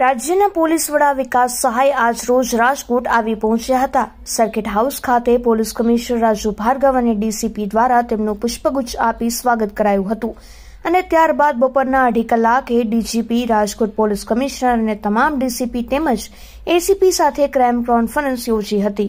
રાજ્યના પોલીસ વડા વિકાસ સહાય આજ રોજ રાજકોટ આવી પહોંચ્યા હતા સર્કિટ હાઉસ ખાતે પોલીસ કમિશનર રાજુ ભાર્ગવ અને ડીસીપી દ્વારા તેમનું પુષ્પગુચ્છ આપી સ્વાગત કરાયું હતું અને ત્યારબાદ બપોરના અઢી કલાકે ડીજીપી રાજકોટ પોલીસ કમિશનર અને તમામ ડીસીપી તેમજ એસીપી સાથે ક્રાઇમ કોન્ફરન્સ યોજી હતી